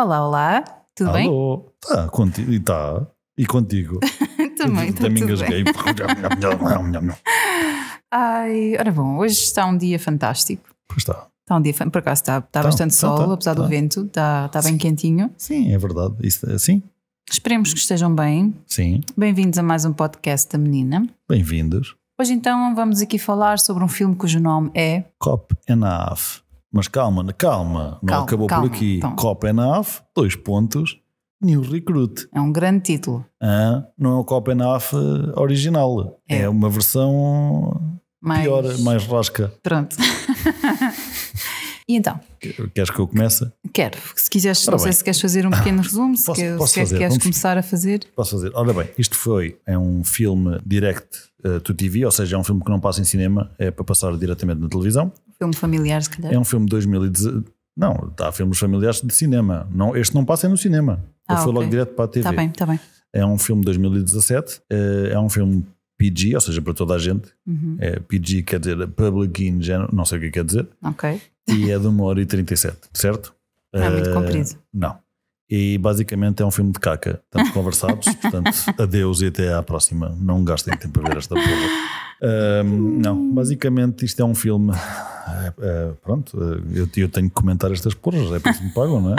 Olá, olá, tudo Alô. bem? Alô, tá, contigo e tá. E contigo. Também, está tudo engasguei. bem. Ai, ora bom, hoje está um dia fantástico. Pois está. Está um dia, por acaso está, está, tá, bastante tá, sol, apesar do vento, está, está bem quentinho. Sim, é verdade, Isso, é, sim. Esperemos que estejam bem. Sim. Bem-vindos a mais um podcast da menina. Bem-vindos. Hoje então vamos aqui falar sobre um filme cujo nome é... Cop and a Half. Mas calma, calma, calma não acabou calma, por aqui. Então. É dois pontos, New Recruit. É um grande título. Ah, não é o Copenhagen é original, é. é, uma versão mais... pior, mais rasca. Pronto. E então? Queres que eu comece? Quero. Se quiseres, não sei se queres fazer um pequeno ah, resumo, se, posso queres começar a fazer. Posso fazer. olha bem, isto foi é um filme direct uh, to TV, ou seja, é um filme que não passa em cinema, é para passar diretamente na televisão. Filme familiar, se calhar. É um filme de 2019. Não, há filmes familiares de cinema. Não, este não passa no cinema. Ah, Ele foi logo direto para a TV. Está bem, está bem. É um filme de 2017, uh, eh, é um filme PG, ou seja, para toda a gente. Uhum. É, PG quer dizer Public In General, não sei o que quer dizer. Ok e é de 1 hora e 37, certo? Não é muito eh, comprido. não. E basicamente é um filme de caca, tanto conversados, portanto, adeus e até à próxima. Não gastem tempo a ver esta porra. Uh, não, basicamente isto é um filme. Uh, pronto, eu, eu, tenho que comentar estas porras, é por isso que me pagam, não é?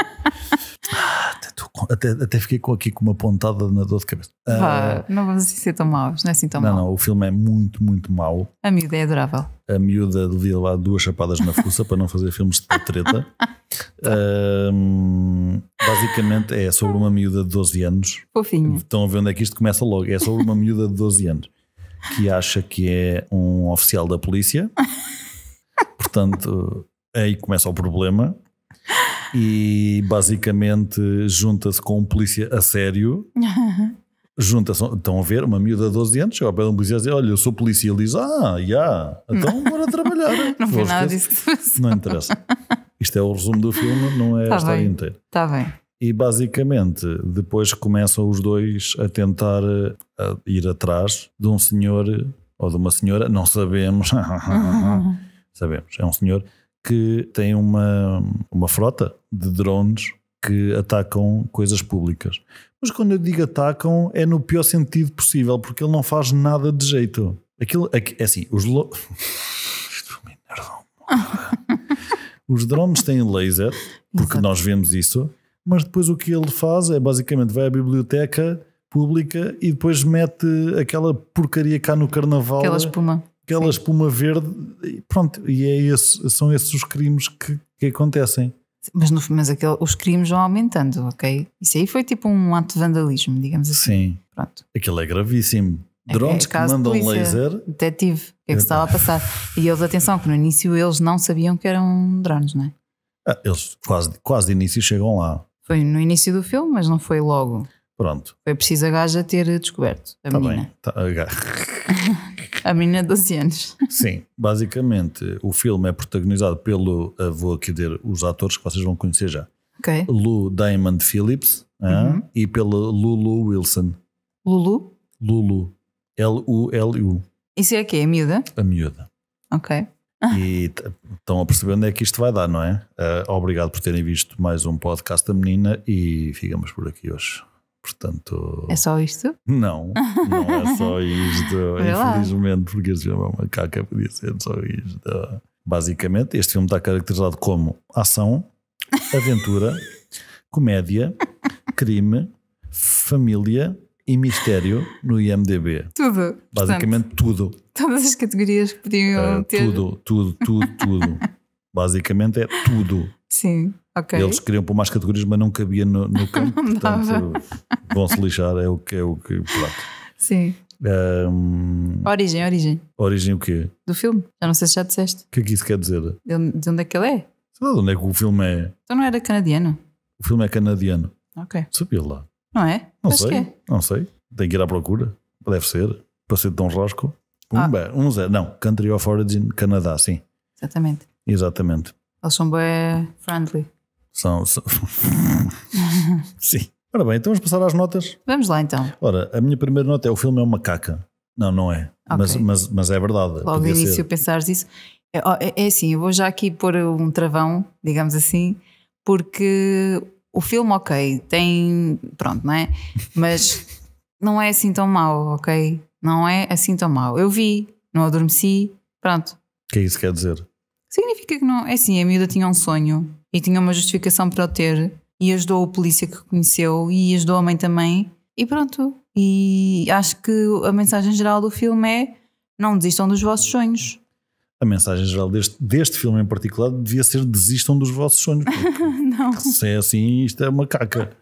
até, até fiquei com, aqui com uma pontada na dor de cabeça. Ah, não vamos assim ser tão maus, não é assim tão não, mau. Não, não, o filme é muito, muito mau. A miúda é adorável. A miúda devia levar duas chapadas na fuça para não fazer filmes de treta. Tá. basicamente é sobre uma miúda de 12 anos. Fofinho. Estão a ver onde é que isto começa logo. É sobre uma miúda de 12 anos que acha que é um oficial da polícia. Portanto, aí começa o problema e basicamente junta-se com um polícia a sério. Junta-se, estão a ver, uma miúda de 12 anos, chegou ao pé de um polícia e diz: Olha, eu sou polícia. Ele diz: Ah, já, yeah, então bora trabalhar. não foi nada disso que se Não interessa. Isto é o resumo do filme, não é tá a história bem. inteira. Está bem. E basicamente, depois começam os dois a tentar a ir atrás de um senhor ou de uma senhora, não sabemos. sabemos, é um senhor que tem uma, uma frota de drones que atacam coisas públicas. Mas quando eu digo atacam, é no pior sentido possível, porque ele não faz nada de jeito. Aquilo, é, é assim, os. Lo... É os drones têm laser, porque Exato. nós vemos isso, mas depois o que ele faz é basicamente vai à biblioteca pública e depois mete aquela porcaria cá no carnaval. Aquela espuma aquela plumas espuma verde, e pronto, e é esse, são esses os crimes que, que acontecem. Mas, no, mas aquele, os crimes vão aumentando, ok? Isso aí foi tipo um ato de vandalismo, digamos assim. Sim. Pronto. Aquilo é gravíssimo. É, é drones é, que mandam polícia, laser. Detetive, o que é que estava a é. passar? E eles, atenção, que no início eles não sabiam que eram drones, não é? Ah, eles quase, quase de início chegam lá. Foi no início do filme, mas não foi logo. Pronto. Foi preciso a gaja ter descoberto a tá menina. Bem, tá, A menina é de 12 anos. Sim, basicamente o filme é protagonizado pelo. Eh, vou aqui dizer os atores que vocês vão conhecer já. Ok. Lou Diamond Phillips ah, uhum. e pela Lulu Wilson. Lulu? Lulu. L-U-L-U. Isso é a quê? A miúda? A miúda. Ok. E estão a perceber onde é que isto vai dar, não é? Uh, obrigado por terem visto mais um podcast da menina e ficamos por aqui hoje. Portanto. É só isto? Não, não é só isto. infelizmente, porque este filme é uma caca, podia ser só isto. Basicamente, este filme está caracterizado como ação, aventura, comédia, crime, família e mistério no IMDB. Tudo. Basicamente Portanto, tudo. Todas as categorias que podiam uh, ter. Tudo, tudo, tudo, tudo. Basicamente é tudo. Sim, ok. Eles queriam pôr mais categorias, mas não cabia no, no campo, portanto vão-se lixar, é o que é o que. Pronto. Sim. Um... Origem, origem. Origem o quê? Do filme. Já não sei se já disseste. O que é que isso quer dizer? De, onde é que ele é? Sei lá de onde é que o filme é. Então não era canadiano? O filme é canadiano. Ok. Sabia lá. Não é? Não Acho sei. É. Não sei. Tem que ir à procura. Deve ser. Para ser de Dom Rosco. Um, ah. bem, é, um zero. Não. Country of Origin, Canadá, sim. Exatamente. Exatamente. Eles são bem friendly. São. são... Sim. Ora bem, então vamos passar às notas. Vamos lá então. Ora, a minha primeira nota é o filme é uma caca. Não, não é. Okay. Mas, mas, mas é verdade. Logo no início ser. pensares isso. É, é, é assim, eu vou já aqui pôr um travão, digamos assim, porque o filme, ok, tem. Pronto, não é? Mas não é assim tão mau, ok? Não é assim tão mau. Eu vi, não adormeci, pronto. O que é isso que quer dizer? Significa que não. É assim, a miúda tinha um sonho e tinha uma justificação para o ter e ajudou a polícia que conheceu e ajudou a mãe também e pronto. E acho que a mensagem geral do filme é não desistam dos vossos sonhos. A mensagem geral deste, deste filme em particular devia ser desistam dos vossos sonhos. não. Se é assim, isto é uma caca.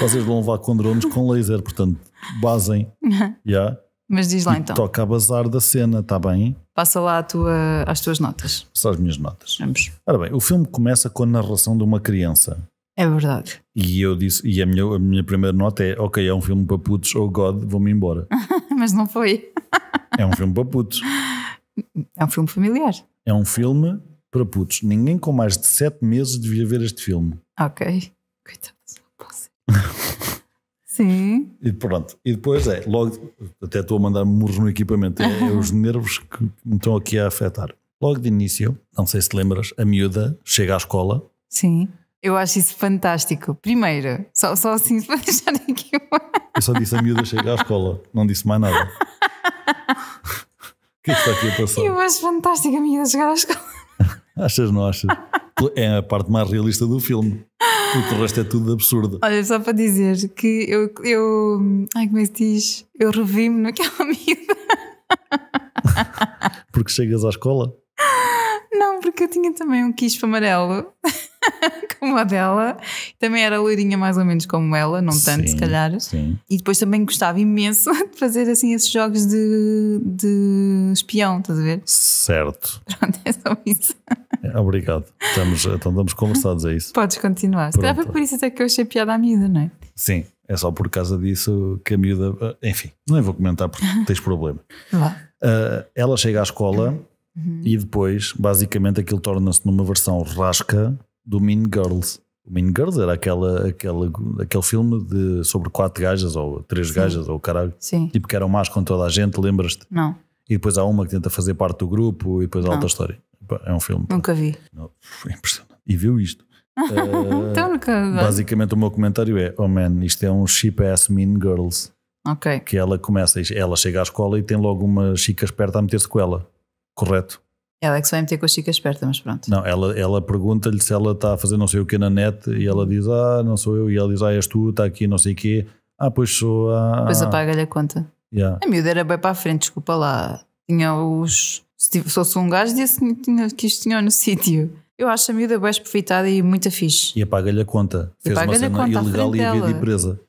Vocês vão levar com drones com laser, portanto, basem. yeah. Mas diz lá então. Toca a bazar da cena, está bem? Passa lá tua, as tuas notas. Passa as minhas notas. Vamos. Ora bem, o filme começa com a narração de uma criança. É verdade. E eu disse, e a minha, a minha primeira nota é: ok, é um filme para putos, oh God, vou-me embora. Mas não foi. é um filme para putos. É um filme familiar. É um filme para putos. Ninguém com mais de 7 meses devia ver este filme. Ok. Coitado, não posso. Sim. E pronto. E depois é, logo, até estou a mandar murros no equipamento, é, é os nervos que me estão aqui a afetar. Logo de início, não sei se te lembras, a miúda chega à escola. Sim. Eu acho isso fantástico. Primeiro, só, só assim para deixar aqui uma... Eu só disse a miúda chega à escola, não disse mais nada. O que é que está aqui a passar? Eu acho fantástico a miúda chegar à escola. Achas, não achas? É a parte mais realista do filme. o resto é tudo absurdo. Olha, só para dizer que eu. eu ai, como é que se diz? Eu revi-me naquela miúda. porque chegas à escola? Não, porque eu tinha também um quispo amarelo como a dela. Também era loirinha mais ou menos como ela, não tanto se calhar. Sim. E depois também gostava imenso de fazer assim esses jogos de, de espião, estás a ver? Certo. Pronto, é só isso. Obrigado. Estamos, então estamos conversados, é isso? Podes continuar. Pronto. Estava por isso até que eu achei piada à miúda, não é? Sim, é só por causa disso que a miúda. Eh, enfim, não vou comentar porque tens problema. uh, ela chega à escola uhum. e depois, basicamente, aquilo torna-se numa versão rasca do Mean Girls. O Mean Girls era aquela, aquela, aquele filme de, sobre quatro gajas ou três Sim. gajas ou caralho. Sim. Tipo que eram más com toda a gente, lembras-te? Não e depois há uma que tenta fazer parte do grupo e depois há ah. outra história. É um filme. Nunca vi. foi impressionante. E viu isto. uh, nunca eh, basicamente o meu comentário é: Oh man, isto é um cheap ass mean girls. Ok. Que ela começa, ela chega à escola e tem logo uma chica esperta a meter-se com ela. Correto? Ela é que se vai meter com a chica esperta, mas pronto. Não, ela, ela pergunta-lhe se ela está a fazer não sei o que na net e ela diz: Ah, não sou eu. E ela diz: Ah, és tu, está aqui, não sei o quê. Ah, pois sou. Ah, depois ah. apaga-lhe a conta. Yeah. A miúda era bem para a frente, desculpa lá. Tinha os. Se fosse um gajo, disse que isto tinha no sítio. Eu acho a miúda bem aproveitada e muito fixe. E apaga-lhe a conta. Fez uma cena ilegal e a vida empresa.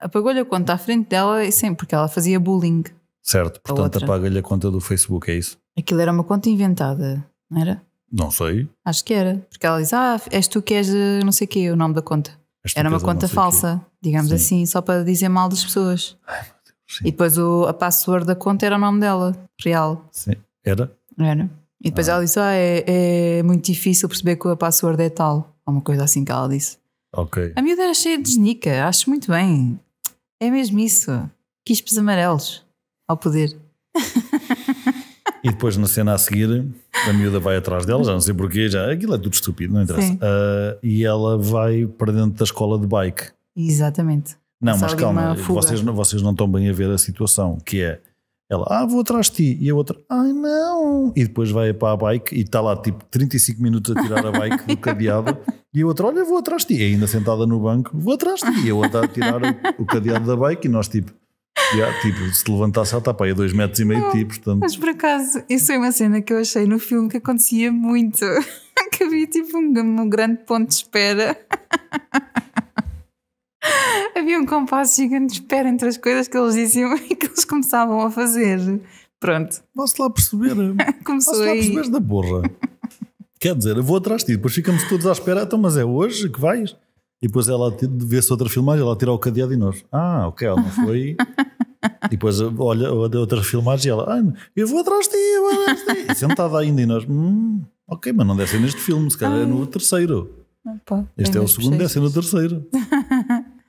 Apagou-lhe a conta à frente dela e sempre, porque ela fazia bullying. Certo, portanto apaga-lhe a conta do Facebook, é isso? Aquilo era uma conta inventada, não era? Não sei. Acho que era. Porque ela diz: Ah, és tu que és eh, não sei o quê, o nome da conta. era uma conta falsa, digamos Sim. assim, só para dizer mal das pessoas. Ai, Sim. E depois o, a password da conta era o nome dela, real. Sim. Era? Era. E depois ah. ela disse: Ah, é, é, muito difícil perceber que a password é tal. Uma coisa assim que ela disse. Ok. A miúda era cheia de genica, acho muito bem. É mesmo isso. Quispes amarelos ao poder. E depois na cena a seguir, a miúda vai atrás dela, já não sei porquê, já, aquilo é tudo estúpido, não interessa. Uh, e ela vai para dentro da escola de bike. Exatamente. Não, mas calma, vocês, vocês não estão bem a ver a situação, que é ela, ah, vou atrás de ti, e a outra, ai não, e depois vai para a bike e está lá tipo 35 minutos a tirar a bike do cadeado, e a outra, olha, vou atrás de ti, e ainda sentada no banco, vou atrás de ti, e a outra a tirar o, cadeado da bike, e nós tipo, tipo, se levantasse, ela está para aí a dois metros e meio de ti, portanto. Mas por acaso, isso é uma cena que eu achei no filme que acontecia muito. que havia tipo um, um grande ponto de espera. Havia um compasso gigante de espera entre as coisas que eles diziam e que eles começavam a fazer. Pronto. Posso lá perceber? Começou Posso lá aí. perceber da borra. Quer dizer, eu vou atrás de ti, depois ficamos todos à espera, então, mas é hoje que vais? E depois ela vê-se outra filmagem, ela tira o cadeado e nós. Ah, ok, ela não foi. e depois olha outra filmagem e ela, ah, eu vou atrás de ti, eu vou atrás de ti. E sentada ainda e nós, hum, ok, mas não deve ser neste filme, se calhar é no terceiro. Opa, este é, é o segundo, deve ser no terceiro.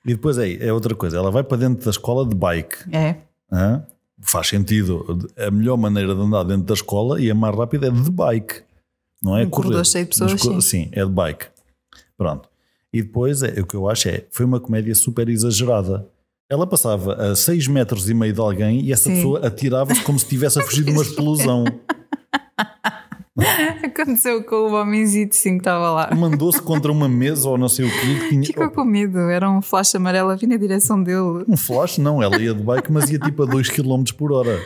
E depois é outra coisa, ela vai para dentro da escola de bike. É. Hã? Faz sentido. A melhor maneira de andar dentro da escola e a mais rápida é de bike. Não é um correr. cheio de pessoas. Sim. sim, é de bike. Pronto. E depois é, o que eu acho é foi uma comédia super exagerada. Ela passava a 6 metros e meio de alguém e essa Sim. pessoa atirava-se como se tivesse a fugir de uma explosão. Aconteceu com o homenzinho sim, que estava lá. Mandou-se contra uma mesa ou não sei o quê. Tinha... Ficou com medo, era um flash amarelo a vir na direção dele. Um flash? Não, ela ia de bike, mas ia tipo a 2 km por hora.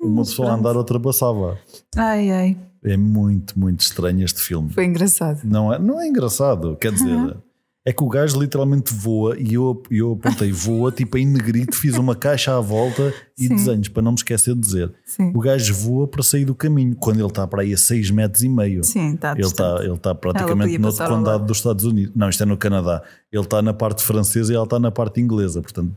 uma pessoa a andar ultrapassava. Ai, ai. É muito, muito estranho este filme. Foi engraçado. Não é, não é engraçado, quer dizer, uhum é que o gajo literalmente voa e eu, eu apontei voa, tipo em negrito, fiz uma caixa à volta e Sim. desenhos, para não me esquecer de dizer. Sim. O gajo voa para sair do caminho, quando ele está para aí a 6 metros e meio. Sim, está ele está, ele está praticamente no outro condado dos Estados Unidos. Não, isto é no Canadá. Ele está na parte francesa e ela está na parte inglesa, portanto,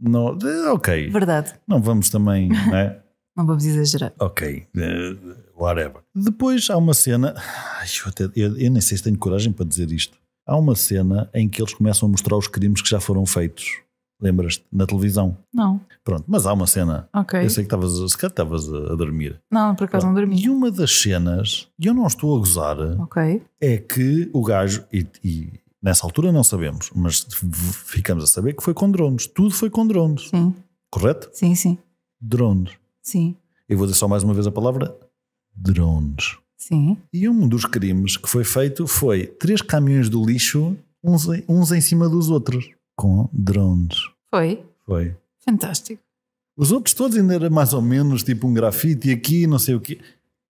não, eh, ok. Verdade. Não vamos também, não é? Não vamos exagerar. Ok, uh, whatever. Depois há uma cena. Ai, eu, até, eu, eu nem sei se tenho coragem para dizer isto. Há uma cena em que eles começam a mostrar os crimes que já foram feitos. Lembras-te? Na televisão. Não. Pronto, mas há uma cena. Ok. Eu sei que estavas a dormir. Não, por acaso Pronto. não dormi. E uma das cenas, e eu não estou a gozar, okay. é que o gajo, e, e, nessa altura não sabemos, mas ficamos a saber que foi com drones. Tudo foi com drones. Sim. Correto? Sim, sim. Drones. Sim. Eu vou dizer só mais uma vez a palavra drones. Sim. E um dos crimes que foi feito foi três caminhões do lixo, uns, uns em cima dos outros, com drones. Foi? Foi. Fantástico. Os outros todos ainda eram mais ou menos tipo um grafite aqui, não sei o quê.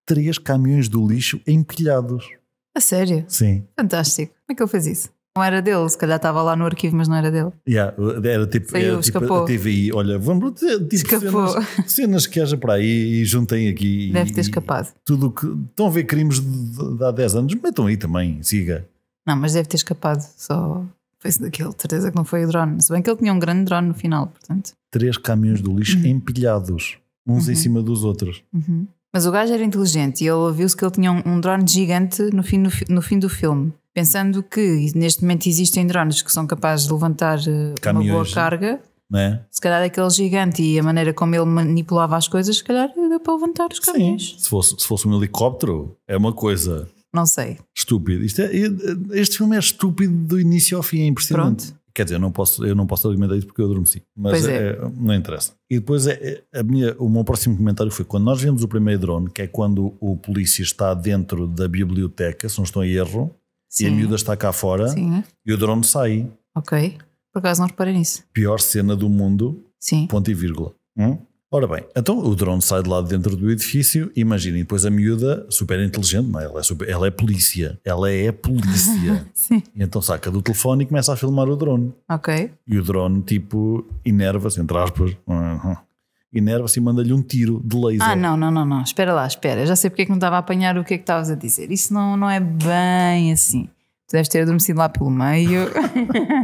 Três caminhões do lixo empilhados. A sério? Sim. Fantástico. Como é que ele fez isso? Não era dele, se calhar estava lá no arquivo, mas não era dele. Yeah, era tipo, Saiu, era tipo escapou. a TVI, olha, vamos tipo cenas, cenas que haja para aí e juntem aqui. Deve e, ter escapado. Tudo que estão a ver crimes de, de há 10 anos, metam aí também, siga. Não, mas deve ter escapado, só foi daquele, certeza que não foi o drone. Se bem que ele tinha um grande drone no final, portanto. Três caminhões do lixo uhum. empilhados, uns uhum. em cima dos outros. Uhum. Mas o gajo era inteligente e ele ouviu-se que ele tinha um, drone gigante no fim, no, no fim do filme pensando que neste momento existem drones que são capazes de levantar Caminhões, eh, uma boa carga, né? se calhar aquele gigante e a maneira como ele manipulava as coisas, se calhar deu para levantar os caminhões. Sim, se fosse, se fosse um helicóptero, é uma coisa. Não sei. Estúpido. É, este filme é estúpido do início ao fim, é impressionante. Pronto. Quer dizer, eu não posso, eu não posso argumentar isso porque eu adormeci, mas é, é. É, não interessa. E depois é, é, a minha, o meu próximo comentário foi quando nós vemos o primeiro drone, que é quando o polícia está dentro da biblioteca, se não estou em erro, Sim. e a miúda está cá fora Sim. e o drone sai. Ok. Por acaso não reparei nisso. Pior cena do mundo, Sim. ponto e vírgula. Hum? Ora bem, então o drone sai de lá dentro do edifício, imaginem depois a miúda, super inteligente, não é? Ela, é super, ela é polícia, ela é polícia. Sim. então saca do telefone e começa a filmar o drone. Ok. E o drone, tipo, inerva-se, entre aspas, uhum. inerva-se e manda-lhe um tiro de laser. Ah, não, não, não, não, espera lá, espera, já sei porque é que não estava a apanhar o que é que estavas a dizer. Isso não, não é bem assim. Tu deves ter adormecido lá pelo meio.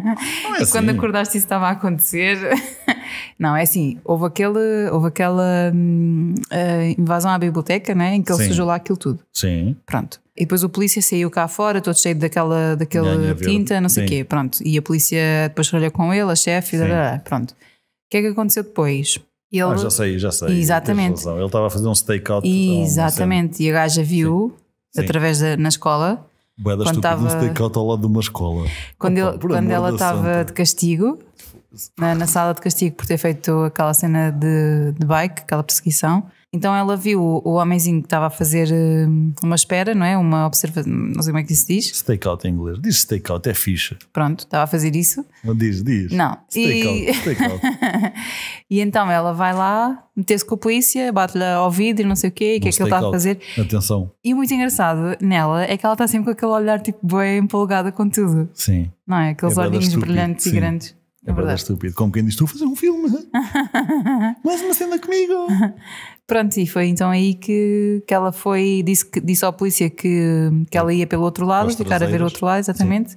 É assim. E quando acordaste isso estava a acontecer. Não, é assim, houve, aquele, houve aquela hum, eh, invasão à biblioteca, né? Em que ele Sim. sujou lá aquilo tudo. Sim. Pronto. E depois o polícia saiu cá fora, todo cheio daquela, daquela tinta, não sei o quê, pronto. E a polícia depois olhou com ele, a chefe, pronto. O que é que aconteceu depois? Ele... Ah, já sei, já sei. Exatamente. Ele estava a fazer um stakeout. Então, Exatamente. E a gaja viu, Sim. através da na escola. Boedas quando estava um stakeout ao lado de uma escola. Quando, Opa, ele, quando ela estava de castigo, na, na, sala de castigo por ter feito aquela cena de, de bike, aquela perseguição. Então ela viu o, homenzinho que estava a fazer eh, uma espera, não é? Uma observação, não sei como é que isso diz. Stakeout em inglês. Diz stakeout, é ficha. Pronto, estava a fazer isso. Não diz, diz. Não. Stakeout, e... stakeout. e então ela vai lá, meter-se com a polícia, bate-lhe ao vidro e não sei o quê, e o que é que ele está a fazer. Atenção. E o muito engraçado nela é que ela está sempre com aquele olhar tipo bem empolgada com tudo. Sim. Não é? Aqueles é olhinhos brilhantes Sim. e grandes. É, verdade, estúpido. Como quem diz, estou a fazer um filme. Mais uma cena comigo. Pronto, e foi então aí que, que ela foi, disse, que, disse à polícia que, que ela ia pelo outro lado, ficar a ver o outro lado, exatamente. Sim.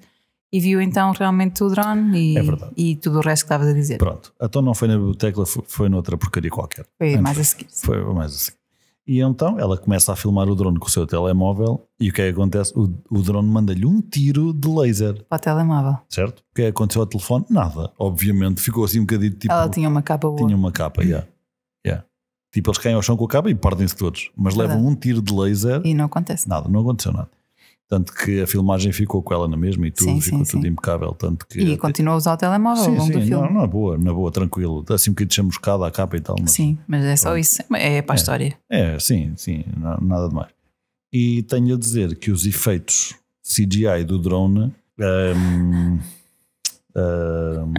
E viu então realmente o drone e, é e tudo o resto que estavas a dizer. Pronto, então não foi na biblioteca, foi noutra porcaria qualquer. Foi Antes mais a seguir. Foi mais a seguir. E então ela começa a filmar o drone com o seu telemóvel e o que é que acontece? O, o drone manda-lhe um tiro de laser. Para o telemóvel. Certo? O que é que aconteceu ao telefone? Nada. Obviamente ficou assim um bocadinho tipo. Ela tinha uma capa boa. Tinha uma capa, yeah. yeah. Tipo, eles caem ao chão com a capa e partem-se todos. Mas Verdade. levam um tiro de laser. E não acontece. Nada, não aconteceu nada. Tanto que a filmagem ficou com ela na mesma e tudo, sim, ficou sim, tudo sim. impecável. Tanto que e continua a usar o telemóvel sim, ao longo do filme. Não, na é boa, na boa, tranquilo. Assim um bocadinho chamuscada à capa e tal. Mas, sim, mas é só pronto. isso. É para a é, história. É, sim, sim, nada de mais. E tenho a dizer que os efeitos CGI do drone. Um, um,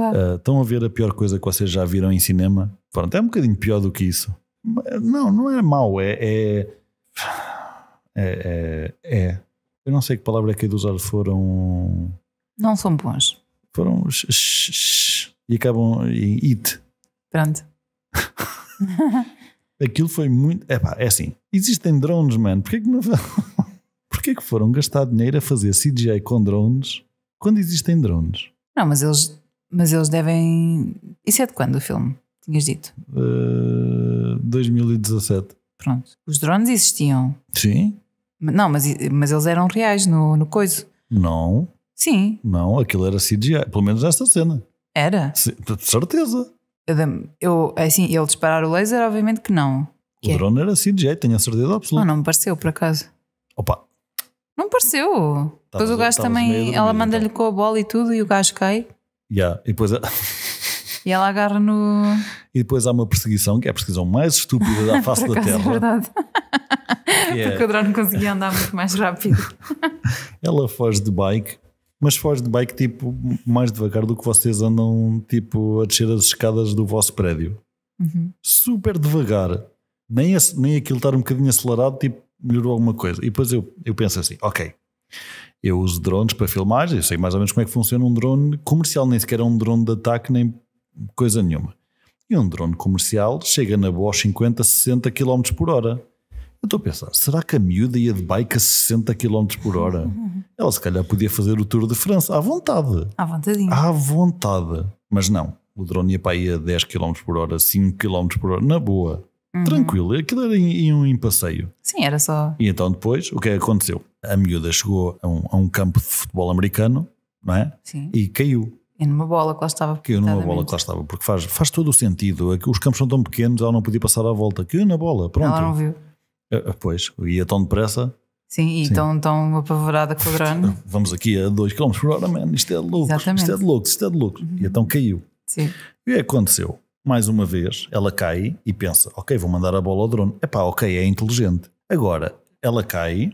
uh, estão a ver a pior coisa que vocês já viram em cinema? Pronto, é um bocadinho pior do que isso. Não, não é mau, é, é é, é, é, Eu não sei que palavra é que é usar foram. Não são bons. Foram. Sh, sh, sh, e acabam em it. Pronto. Aquilo foi muito. é assim. Existem drones, mano. Porquê que não. Porquê que foram gastar dinheiro a fazer CGI com drones quando existem drones? Não, mas eles, mas eles devem. Isso é de quando o filme? Tinhas dito? Uh, eh, 2017. Pronto. Os drones existiam. Sim. Não, mas, mas eles eram reais no, no coiso. Não. Sim. Não, aquilo era CGI, pelo menos nesta cena. Era? Sim, de certeza. Eu, eu, é assim, ele disparar o laser, obviamente que não. Que o é? drone era CGI, tenho a certeza absoluta. Não, ah, não me pareceu, por acaso. Opa. Não me pareceu. Depois o gajo também, ela então. manda-lhe então. com a bola e tudo e o gajo cai. Yeah. E depois... A... E ela agarra no. E depois há uma perseguição, que é a perseguição mais estúpida da face da é Terra. É verdade. Yeah. Porque o drone conseguia andar muito mais rápido. Ela foge de bike, mas foge de bike tipo mais devagar do que vocês andam tipo a descer as escadas do vosso prédio. Uhum. Super devagar. Nem, nem aquilo estar um bocadinho acelerado, tipo, melhorou alguma coisa. E depois eu, eu penso assim, ok, eu uso drones para filmar, eu sei mais ou menos como é que funciona um drone comercial, nem sequer é um drone de ataque, nem coisa nenhuma. E um drone comercial chega na Bosch 50, 60 km por hora. Eu estou a pensar, será que a miúda ia de bike a 60 km por hora? Ela se calhar podia fazer o Tour de França à vontade. À vontadinha. À vontade. Mas não, o drone ia para aí a 10 km por hora, 5 km por hora, na boa. Uhum. Tranquilo, aquilo era em, um em passeio. Sim, era só. E então depois, o é que aconteceu? A miúda chegou a um, a um campo de futebol americano, não é? Sim. E caiu. E numa bola que lá estava. Caiu numa bola que lá estava, porque faz, faz todo o sentido. É os campos são tão pequenos, ela não podia passar à volta. Caiu na bola, pronto. Ela não viu. Uh, pois, ia é tão depressa. Sim, e Tão, tão apavorada com o drone. Vamos aqui a 2 km por hora, man, isto é louco, Exatamente. isto é de louco, isto é de louco. Uhum. E então caiu. Sim. E aconteceu? Mais uma vez, ela cai e pensa, ok, vou mandar a bola ao drone. é pá, ok, é inteligente. Agora, ela cai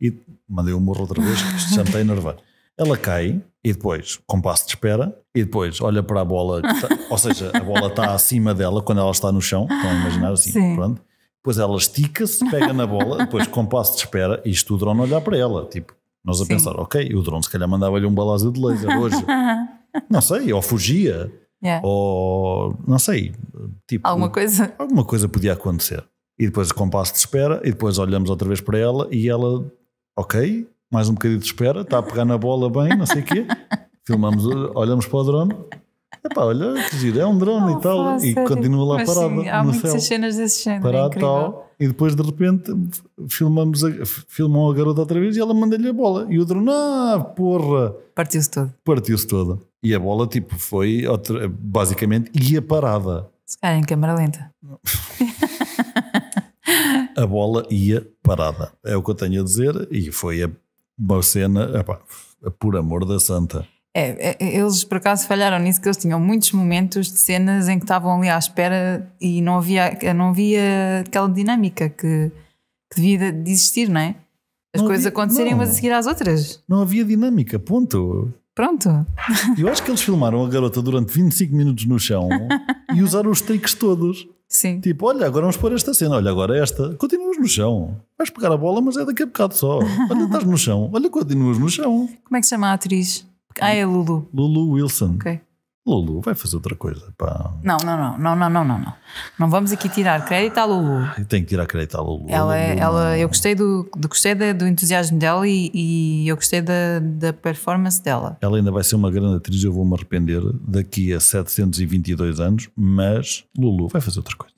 e... Mandei o morro outra vez, que isto já me está a Ela cai e depois, compasso de espera, e depois olha para a bola, tá, ou seja, a bola está acima dela quando ela está no chão, estão a imaginar assim, Sim. pronto. Depois ela estica-se, pega na bola, depois compasso de espera, e isto o drone olhar para ela. Tipo, nós a Sim. pensar, ok, o drone se calhar mandava-lhe um balásio de laser hoje. não sei, ou fugia, yeah. ou não sei. Tipo, alguma coisa. Alguma coisa podia acontecer. E depois o compasso de espera, e depois olhamos outra vez para ela, e ela, ok, mais um bocadinho de espera, está a pegar na bola bem, não sei o quê. Filmamos, olhamos para o drone, Epá, olha, que giro, é um drone e tal. e continua lá parado. Sim, há muitas céu. cenas desse género. É parado tal. E depois de repente filmamos a, filmam a garota outra vez e ela manda-lhe a bola. E o drone, ah, porra! Partiu-se todo. Partiu-se todo. E a bola, tipo, foi outra, basicamente ia parada. Se calhar em câmera lenta. a bola ia parada. É o que eu tenho a dizer. E foi a, uma cena, epá, por amor da santa. É, é, eles por acaso falharam nisso, que eles tinham muitos momentos de cenas em que estavam ali à espera e não havia, não havia aquela dinâmica que, que devia de existir, não é? As não coisas havia, acontecerem não, umas a seguir às outras. Não havia dinâmica, ponto. Pronto. Eu acho que eles filmaram a garota durante 25 minutos no chão e usaram os takes todos. Sim. Tipo, olha, agora vamos pôr esta cena, olha, agora esta. Continuas no chão. Vais pegar a bola, mas é daqui a bocado só. Olha, estás no chão. Olha, continuas no chão. Como é que se chama a atriz? Ah, é Lulu. Lulu Wilson. Ok. Lulu vai fazer outra coisa. Pá. Não, não, não, não, não, não, não, não. vamos aqui tirar crédito à Lulu. Tem que tirar crédito à Lulu. Ela, é, Lulu. ela eu gostei do, do gostei da, do entusiasmo dela e, e eu gostei da, da performance dela. Ela ainda vai ser uma grande atriz, eu vou-me arrepender daqui a 722 anos, mas Lulu vai fazer outra coisa.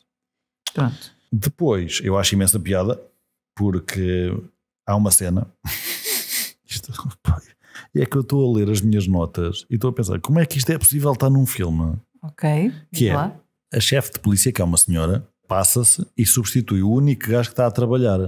Pronto. Depois, eu acho imensa piada, porque há uma cena. Isto, pai, e é que eu estou a ler as minhas notas e estou a pensar como é que isto é possível estar num filme? Ok. Que é lá. a chefe de polícia, que é uma senhora, passa-se e substitui o único gajo que está a trabalhar.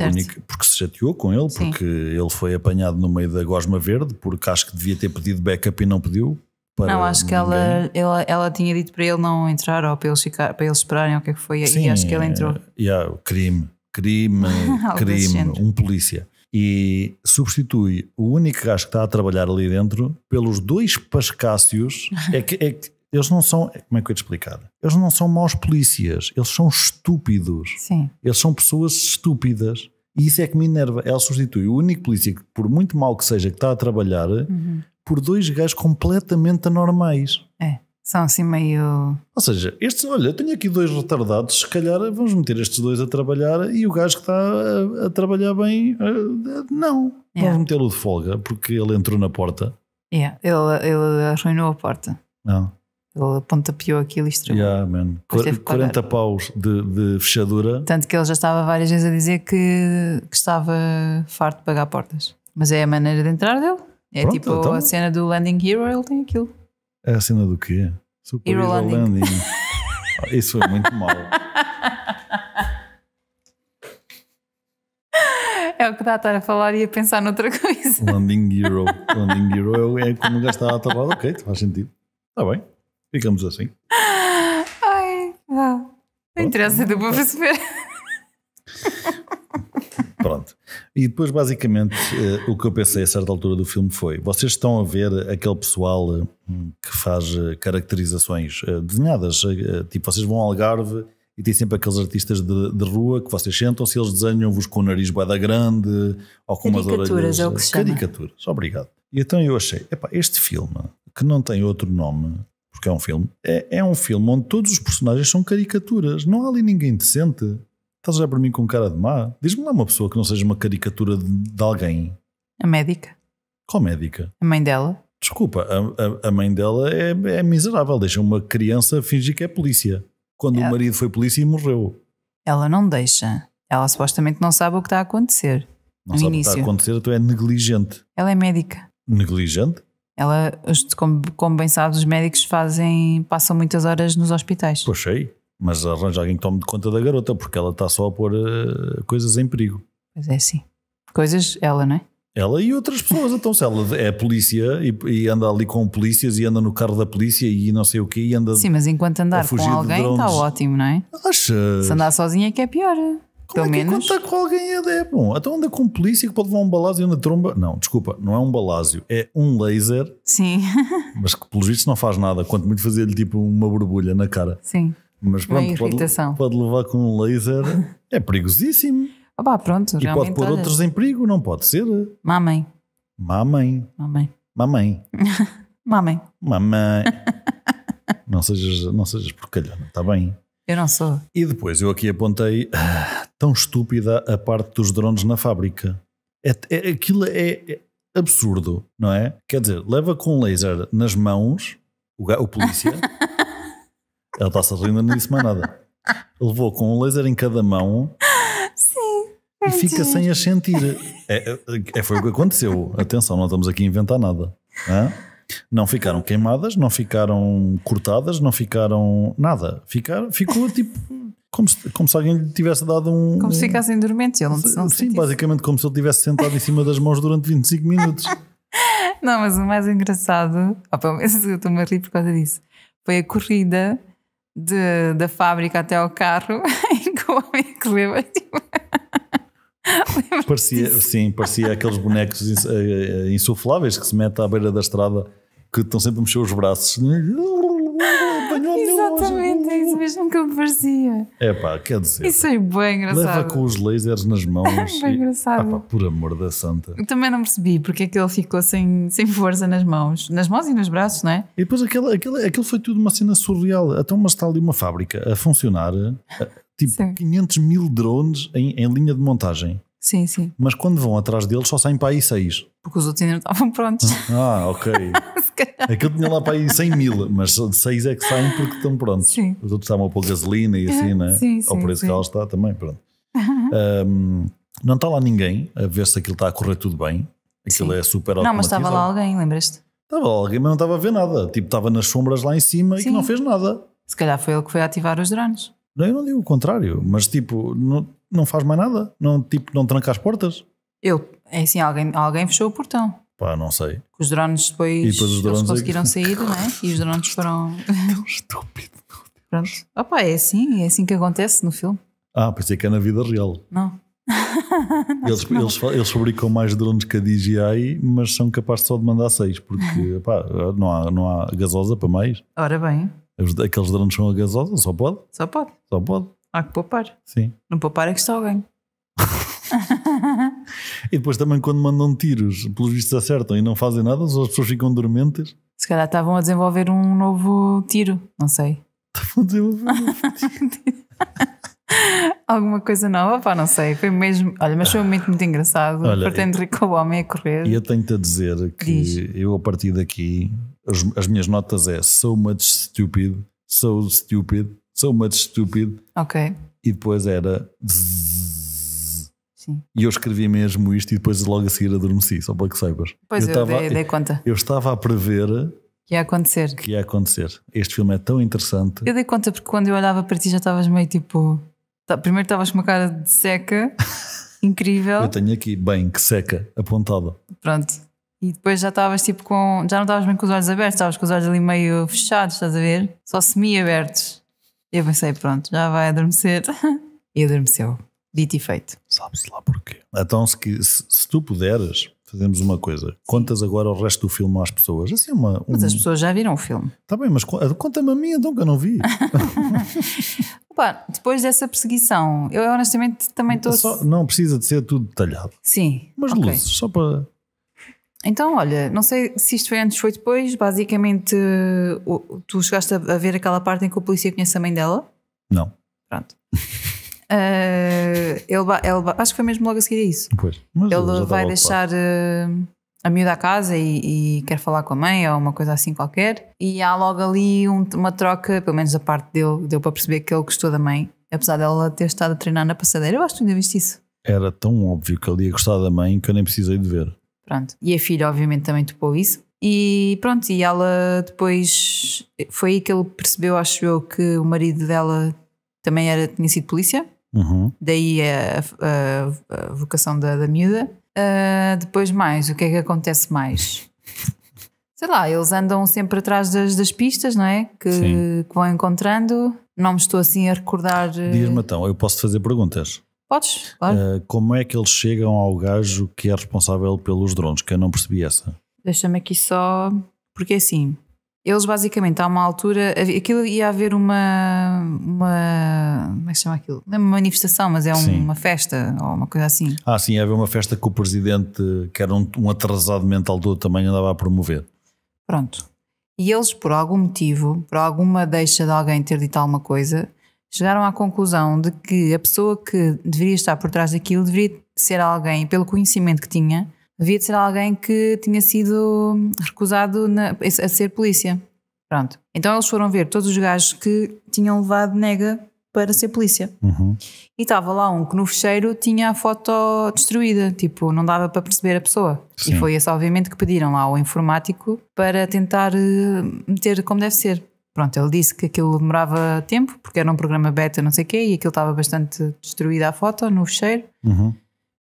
Único, porque se chateou com ele, Sim. porque ele foi apanhado no meio da gosma verde, porque acho que devia ter pedido backup e não pediu. não, acho que ela, ela, ela tinha dito para ele não entrar ou para eles, ficar, para eles esperarem o que é que foi, Sim, e acho que ele entrou. É, yeah, crime, crime, crime, um polícia e substitui o único gajo que está a trabalhar ali dentro pelos dois pascácios. É que, é que eles não são. Como é que eu ia te explicar? Eles não são maus polícias, eles são estúpidos. Sim. Eles são pessoas estúpidas. E isso é que me enerva. Ela substitui o único polícia, que, por muito mal que seja, que está a trabalhar, uhum. por dois gajos completamente anormais. São assim meio. Ou seja, estes, olha, tenho aqui dois retardados, se calhar vamos meter estes dois a trabalhar e o gajo que está a, a trabalhar bem. Não, yeah. vamos metê-lo de folga porque ele entrou na porta. Yeah. Ele, ele arruinou a porta. Não. Ah. Ele pontapeou aquilo e estragou. Yeah, man. 40 paus de, de, fechadura. Tanto que ele já estava várias vezes a dizer que, que estava farto de pagar portas. Mas é a maneira de entrar dele. É Pronto, tipo então... a cena do Landing Hero, ele tem aquilo. A cena do quê? Super Hero Landing. Isso foi muito mal. É o que dá a estar a falar e a pensar noutra coisa. Landing Hero. Landing Hero é, é como gastar gajo está a trabalhar. Tá ok, faz sentido. Está bem. Ficamos assim. Ai, não. Não interessa, deu para perceber. Pronto. E depois, basicamente, eh, o que eu pensei a certa altura do filme foi: vocês estão a ver aquele pessoal eh, que faz eh, caracterizações desenhadas, tipo, vocês vão ao Algarve e tem sempre aqueles artistas de, de rua que vocês sentam-se eles desenham-vos com o nariz bada grande ou com umas orelhas. Caricaturas, é o que se chama. Caricaturas, obrigado. E então eu achei, epá, este filme, que não tem outro nome, porque é um filme, é, é um filme onde todos os personagens são caricaturas, não há ali ninguém decente. Estás já por mim com cara de má? Diz-me lá uma pessoa que não seja uma caricatura de, de alguém. A médica. Qual médica? A mãe dela. Desculpa, a, a, a mãe dela é, é, miserável. Deixa uma criança fingir que é polícia. Quando ela, o é. marido foi polícia e morreu. Ela não deixa. Ela supostamente não sabe o que está a acontecer. Não no sabe início. o que está a acontecer, tu então é negligente. Ela é médica. Negligente? Ela, como, como bem sabes, os médicos fazem, passam muitas horas nos hospitais. poxa mas arranja alguém que tome de conta da garota, porque ela está só a pôr uh, coisas em perigo. Mas é, sim. Coisas, ela, não é? Ela e outras pessoas, então se ela é polícia e, e, anda ali com polícias e anda no carro da polícia e não sei o quê e anda Sim, mas enquanto andar com alguém está ótimo, não é? Achas? Se andar sozinha é que é pior. Eh, Como Pelo é menos. que menos. Tá com alguém é, é, bom? Então anda com polícia que pode levar um balásio na tromba. Não, desculpa, não é um balásio, é um laser. Sim. mas que pelos vistos não faz nada, quanto muito fazer-lhe tipo uma borbulha na cara. Sim. Mas é pronto, pode, pode, levar com um laser, é perigosíssimo. Ah, pronto, e pode pôr outros em perigo, não pode ser? mamem mamem mamem mamem mamem Mamãe. não sejas, não sejas porcalhona, está bem? Eu não sou. E depois eu aqui apontei ah, tão estúpida a parte dos drones na fábrica. É, é aquilo é, é, absurdo, não é? Quer dizer, leva com um laser nas mãos o, o polícia. Ela está-se rindo, não disse mais nada. Levou com um laser em cada mão. Sim. E fica sem as sentir. É, é, é, foi o que aconteceu. Atenção, não estamos aqui a inventar nada. Hã? Não ficaram queimadas, não ficaram cortadas, não ficaram nada. Ficaram, ficou tipo. Como se, como se alguém lhe tivesse dado um. Como se ficassem dormentes, ele não, não Sim, basicamente como se ele tivesse sentado em cima das mãos durante 25 minutos. Não, mas o mais engraçado, pelo menos eu estou-me a rir por causa disso, foi a corrida de, da fábrica até ao carro e o homem que leva tipo, parecia, sim, parecia aqueles bonecos eh, eh, insufláveis que se metem à beira da estrada que estão sempre a mexer os braços é isso mesmo que me parecia. É pá, quer dizer. Isso é bem engraçado. Leva com os lasers nas mãos. bem e, engraçado. Ah, pá, por amor da santa. Eu também não percebi porque é que ele ficou sem, sem força nas mãos. Nas mãos e nos braços, não é? E depois aquilo, aquilo, aquilo foi tudo uma cena surreal. Até então, uma está ali uma fábrica a funcionar. Eh, tipo Sim. 500 mil drones em, em linha de montagem. Sim, sim. Mas quando vão atrás deles, só saem para aí seis. Porque os outros ainda não estavam prontos. Ah, ok. Aquilo tinha lá para aí 100 mil, mas seis é que saem porque estão prontos. Sim. Os outros estavam a pôr gasolina e assim, né? Sim, sim. Ou por isso que ela está também, pronto. um, não está lá ninguém a ver se aquilo está a correr tudo bem. Aquilo sim. é super Não, mas estava lá alguém, lembras-te? Estava lá alguém, mas não estava a ver nada. Tipo, estava nas sombras lá em cima sim. e que não fez nada. Se calhar foi ele que foi ativar os drones. Não, eu não digo o contrário, mas tipo, não, não faz mais nada, não, tipo, não tranca as portas. Eu, é assim, alguém, alguém fechou o portão. Pá, não sei. Os drones depois, e depois os drones é eles conseguiram sair, não é? E os drones foram. Tão estúpido. Pronto. Opa, é assim, é assim que acontece no filme. Ah, pensei que é na vida real. Não. eles, não. Eles, eles fabricam mais drones que a DJI, mas são capazes só de mandar seis, porque pá, não, há, não há gasosa para mais. Ora bem. Aqueles drones são a gasosa, só pode. Só pode. Só pode. Há que poupar. Sim. Não poupar é que está alguém. ganho. e depois também quando mandam tiros, pelos vistos acertam e não fazem nada, as pessoas ficam dormentes. Se calhar estavam a desenvolver um novo tiro, não sei. Estavam a desenvolver um novo tiro. Alguma coisa nova, pá, não sei. Foi mesmo, olha, mas foi um momento muito engraçado. Olha, Pretendo rico o homem a correr. E eu tenho-te a dizer que Diz. eu, a partir daqui, as, as minhas notas é so much stupid, so stupid, so much stupid. Ok. E depois era. Sim. E eu escrevi mesmo isto e depois logo a seguir adormeci, só para que saibas. Pois eu, eu estava, dei, dei conta. Eu estava a prever que ia acontecer. Que ia acontecer. Este filme é tão interessante. Eu dei conta porque quando eu olhava para ti já estavas meio tipo. Primeiro estavas com uma cara de seca, incrível. Eu tenho aqui, bem, que seca, apontada. Pronto. E depois já estavas tipo com. Já não estavas bem com os olhos abertos, estavas com os olhos ali meio fechados, estás a ver? Só semi-abertos. Eu pensei, pronto, já vai adormecer. e adormeceu. Dito e feito. Sabe-se lá porquê. Então, se, se, tu puderes, fazemos uma coisa. Contas agora o resto do filme às pessoas. Assim, é uma, um... Mas as pessoas já viram o filme. Está bem, mas ah, conta-me a mim então que eu não vi. Opa, depois dessa perseguição, eu honestamente também estou. Tô... Não precisa de ser tudo detalhado. Sim. Mas okay. luzes, só para. Então, olha, não sei se isto foi antes ou depois, basicamente tu chegaste a ver aquela parte em que o polícia conhece a mãe dela? Não. Pronto. uh, ele, ele, acho que foi mesmo logo a seguir a isso. Pois, ele vai deixar uh, a miúda à casa e, e, quer falar com a mãe ou uma coisa assim qualquer. E há logo ali um, uma troca, pelo menos a parte dele, deu para perceber que ele gostou da mãe, apesar dela ter estado a treinar na passadeira. Eu acho que tu ainda viste isso. Era tão óbvio que ele ia gostar da mãe que eu nem precisei de ver. Pronto. E a filha, obviamente, também topou isso. E pronto, e ela depois. Foi aí que ele percebeu, acho eu, que o marido dela também era, tinha sido polícia. Uhum. Daí a, a, a, vocação da, da miúda. Uh, depois, mais, o que é que acontece mais? Sei lá, eles andam sempre atrás das, das pistas, não é? Que, que vão encontrando. Não me estou assim a recordar. Diz-me eh, então, eu posso fazer perguntas. Podes, claro. Uh, como é que eles chegam ao gajo que é responsável pelos drones? Que eu não percebi essa. Deixa-me aqui só. Porque é assim, eles basicamente, a uma altura, aquilo ia haver uma. uma como é que se chama aquilo? Não é uma manifestação, mas é um, uma festa ou uma coisa assim. Ah, sim, ia haver uma festa que o presidente, que era um, um atrasado mental do também andava a promover. Pronto. E eles, por algum motivo, por alguma deixa de alguém ter dito alguma coisa, chegaram à conclusão de que a pessoa que deveria estar por trás daquilo deveria ser alguém, pelo conhecimento que tinha, devia ser alguém que tinha sido recusado na, a ser polícia. Pronto. Então eles foram ver todos os gajos que tinham levado nega para ser polícia. Uhum. E estava lá um que no fecheiro tinha a foto destruída, tipo, não dava para perceber a pessoa. Sim. E foi esse, obviamente, que pediram lá ao informático para tentar eh, meter como deve ser. Pronto, ele disse que aquilo demorava tempo, porque era um programa beta, não sei o quê, e aquilo estava bastante destruída a foto no fecheiro. Uhum.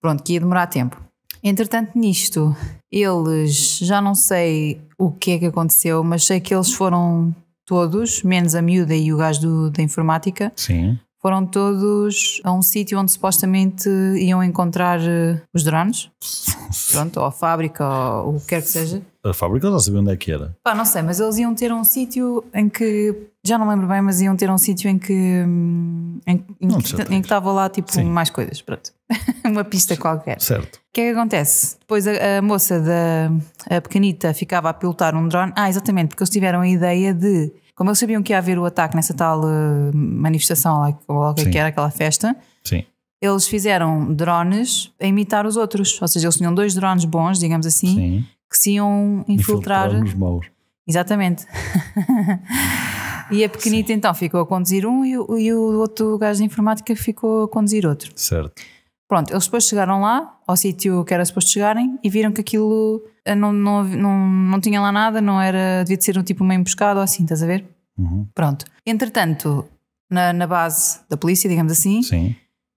Pronto, que ia demorar tempo. Entretanto, nisto, eles já não sei o que é que aconteceu, mas sei que eles foram todos, menos a miúda e o gajo do, da informática, Sim foram todos a um sítio onde supostamente iam encontrar eh, os drones. Pronto, ou a fábrica, ou o que quer que seja. A fábrica já sabia onde é que era. Pá, não sei, mas eles iam ter um sítio em que. Já não lembro bem, mas iam ter um sítio em que. Hum, em, em, em que estava lá, tipo, Sim. mais coisas. Pronto. Uma pista qualquer. Certo. O que é que acontece? Depois a, a, moça da. A pequenita ficava a pilotar um drone. Ah, exatamente, porque eles tiveram a ideia de como eles sabiam que ia haver o ataque nessa tal uh, manifestação, lá, que é era aquela festa, Sim. eles fizeram drones a imitar os outros. Ou seja, eles tinham dois drones bons, digamos assim, Sim. que se iam infiltrar. os maus. Exatamente. e a pequenita Sim. então ficou a conduzir um e o, e o outro gajo de informática ficou a conduzir outro. Certo. Pronto, eles depois chegaram lá, ao sítio que era suposto chegarem, e viram que aquilo eh, não, não, não, não tinha lá nada, não era, devia de ser um tipo uma emboscada ou assim, estás a ver? Uhum. Pronto. Entretanto, na, na, base da polícia, digamos assim, Sim.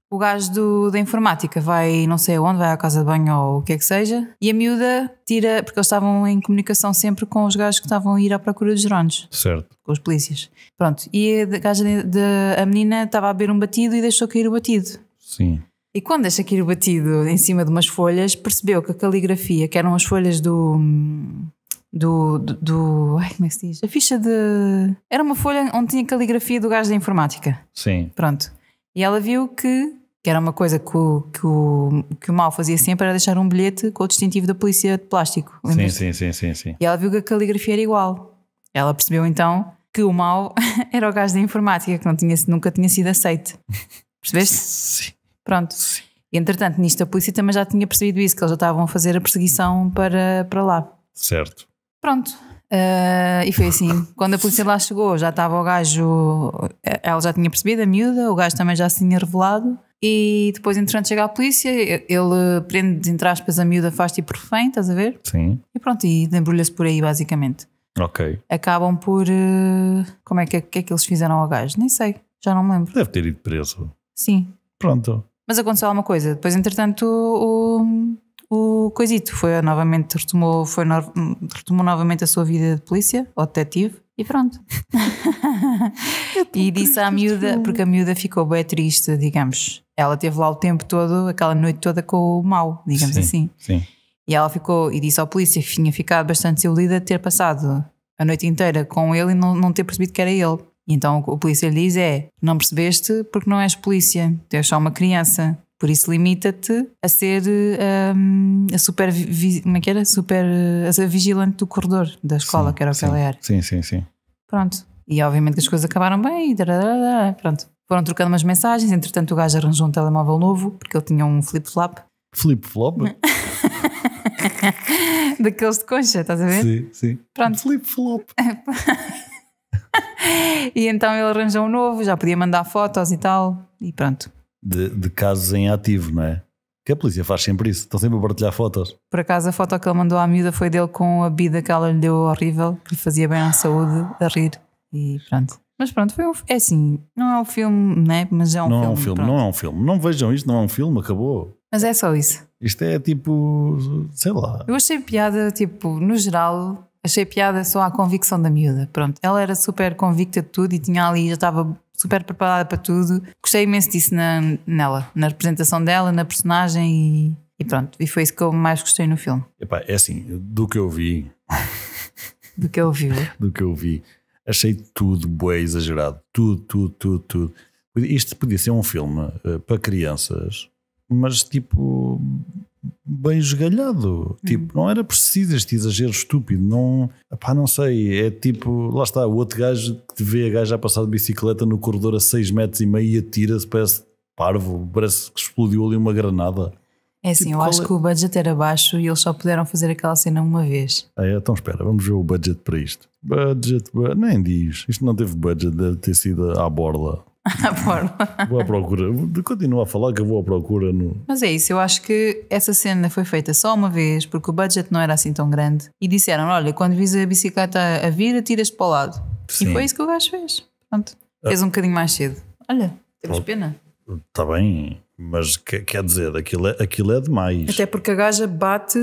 o gajo do, da informática vai não sei aonde, vai à casa de banho ou o que é que seja, e a miúda tira, porque eles estavam em comunicação sempre com os gajos que estavam a ir à procura dos drones. Certo. Com os polícias. Pronto. E a, gaja de, de, a menina estava a beber um batido e deixou cair o batido. Sim. E quando deixa aquilo batido em cima de umas folhas, percebeu que a caligrafia, que eram as folhas do. Do, do, do, ai, como é que se diz? A ficha de. Era uma folha onde tinha caligrafia do gajo da informática. Sim. Pronto. E ela viu que, que era uma coisa que o, que, o, que o mal fazia sempre, era deixar um bilhete com o distintivo da polícia de plástico. Sim, sim, sim, sim, sim. E ela viu que a caligrafia era igual. Ela percebeu então que o mal era o gajo da informática, que não tinha, nunca tinha sido aceito. Percebeste? Sim. Pronto. E, entretanto, nisto a polícia também já tinha percebido isso, que eles já estavam a fazer a perseguição para, para lá. Certo. Pronto. Uh, e foi assim. Quando a polícia lá chegou, já estava o gajo. Ela já tinha percebido, a miúda, o gajo também já se tinha revelado. E depois, entretanto, chega a polícia, ele prende, entre aspas, a miúda, faz tipo refém, estás a ver? Sim. E pronto, e embrulha-se por aí, basicamente. Ok. Acabam por. Ah, como é que, é, que é que eles fizeram ao gajo? Nem sei, já não me lembro. Deve ter ido preso. Sim. Pronto. Mas aconteceu alguma coisa. Depois, entretanto, o, o coisito foi novamente, retomou, foi no, retomou novamente a sua vida de polícia ou detetive. E pronto. É e disse à miúda, porque a miúda ficou bem triste, digamos. Ela teve lá o tempo todo, aquela noite toda com o mal digamos sim, assim. Sim. E ela ficou, e disse à polícia que tinha ficado bastante desiludida de ter passado a noite inteira com ele e não, não ter percebido que era ele. E então o polícia lhe diz é, não percebeste porque não és polícia, tu és só uma criança. Por isso limita-te a ser um, a super, como é que era? Super, a ser vigilante do corredor da escola, sim, que era o que sim, ela era. Sim, sim, sim. Pronto. E obviamente que as coisas acabaram bem, e pronto. Foram trocando umas mensagens, entretanto o gajo arranjou um telemóvel novo, porque ele tinha um flip-flop. Flip-flop? Daqueles de concha, estás a ver? Sim, sim. Pronto. Flip-flop. e então ele arranjou um novo, já podia mandar fotos e tal, e pronto. De, de casos em ativo, não é? Que a polícia faz sempre isso, estão sempre a partilhar fotos. Por acaso a foto que ele mandou à miúda foi dele com a bebida que ela lhe deu horrível, que lhe fazia bem à saúde, a rir, e pronto. Mas pronto, foi um, é assim, não é um filme, né? Mas é um não filme. Não é um filme, não é um filme. Não vejam isto, não é um filme, acabou. Mas é só isso. Isto é tipo, sei lá. Eu achei piada, tipo, no geral, Achei piada só à convicção da miúda. Pronto, ela era super convicta de tudo e tinha ali, já estava super preparada para tudo. Gostei imenso disso na, nela, na representação dela, na personagem e, e, pronto. E foi isso que eu mais gostei no filme. Epá, é assim, do que eu vi. do que eu vi. do que eu vi. Achei tudo bué exagerado. Tudo, tudo, tudo, tudo. Isto podia ser um filme uh, para crianças, mas tipo bem esgalhado. Tipo, uhum. não era preciso este exagero estúpido. Não, pá, não sei. É tipo, lá está, o outro gajo que te vê a gaja a passar de bicicleta no corredor a 6 metros e meio e atira-se, parece parvo, parece que explodiu ali uma granada. É assim, tipo, eu acho é? que o budget era baixo e eles só puderam fazer aquela cena uma vez. Ah, é, então espera, vamos ver o budget para isto. Budget, budget nem diz. Isto não teve budget, deve ter sido à borda. à porta. Vou à procura. Continuo a falar que eu vou à procura. No... Mas é isso, eu acho que essa cena foi feita só uma vez, porque o budget não era assim tão grande. E disseram: olha, quando vis a bicicleta a vir, atiras para o lado. Sim. E foi isso que o gajo fez. Pronto. Ah. Fez um bocadinho mais cedo. Olha, temos pena. Está bem, mas quer dizer, aquilo é, aquilo é demais. Até porque a gaja bate